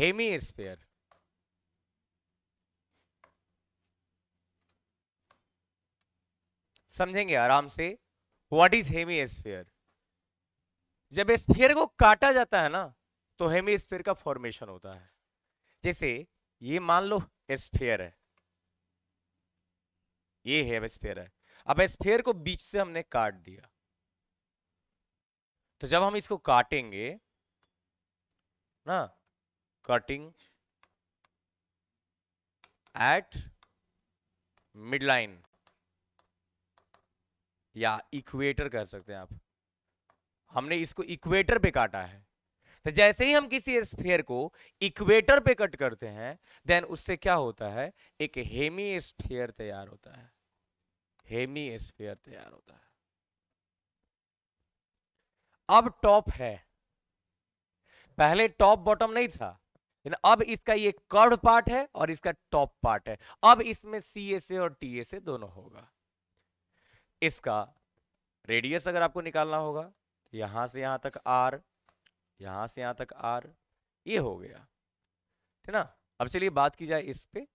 Hemy spare समझेंगे आराम से व्हाट इज हेमी स्पेयर जब स्पेयर को काटा जाता है ना तो हेमी स्पेयर का फॉर्मेशन होता है जैसे ये मान लो स्पेयर है ये है स्पेयर है अब स्पेयर को बीच से हमने काट दिया तो जब हम इसको काटेंगे ना cutting at midline या इक्वेटर कर सकते हैं आप हमने इसको इक्वेटर पे काटा है तो जैसे ही हम किसी स्फीयर को इक्वेटर पे कट करते हैं देन उससे क्या होता है एक हेमी स्फीयर तैयार होता है हेमी स्फीयर तैयार होता है अब टॉप है पहले टॉप बॉटम नहीं था अब इसका ये कर्व पार्ट है और इसका टॉप पार्ट है अब इसमें सी एस ए और टी एस ए दोनों होगा इसका रेडियस अगर आपको निकालना होगा यहां से यहां तक आर यहां से यहां तक आर ये हो गया है ना अब चलिए बात की जाए इस पे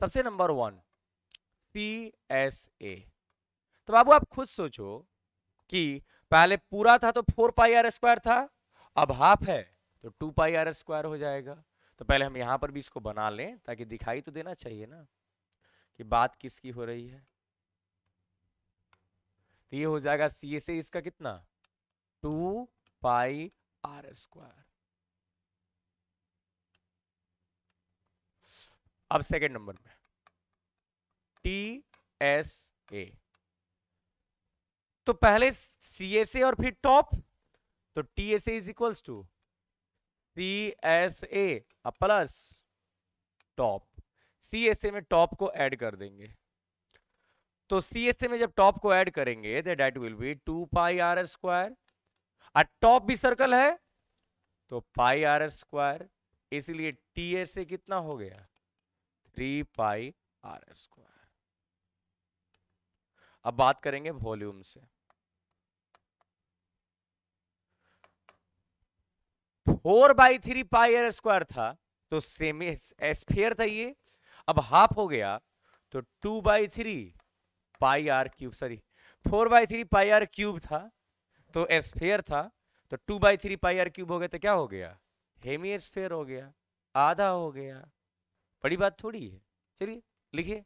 सबसे number one C S A तो बाबू आप खुद सोचो कि पहले पूरा था तो फोर पाई आर स्क्वायर था अब हाफ है तो टू पाई आर स्क्वायर हो जाएगा तो पहले हम यहाँ पर भी इसको बना लें ताकि दिखाई तो देना चाहिए ना कि बात किसकी हो रही है तो ये हो जाएगा सी से इसका कितना टू पाई आर स्क्वायर अब सेकेंड नंबर में टी एस ए तो पहले सी एस ए और फिर टॉप तो T S is equals to C S A plus top C S A में टॉप को ऐड कर देंगे तो सी एस ए में जब टॉप को ऐड करेंगे तो that will be two pi are square और टॉप भी सर्कल है तो पाई आर स्क्वायर इसलिए टी एस ए कितना हो गया थ्री पाई आर स्क्वायर अब बात करेंगे वॉल्यूम से four by three pi are square था तो सेम स्फेयर था ये अब हाफ हो गया तो two by three pi r cube sorry four by three pi r cube था तो स्फेयर था तो two by three pi r cube हो गया तो क्या हो गया हेमी स्फेयर हो गया आधा हो गया बड़ी बात थोड़ी है चलिए लिखिए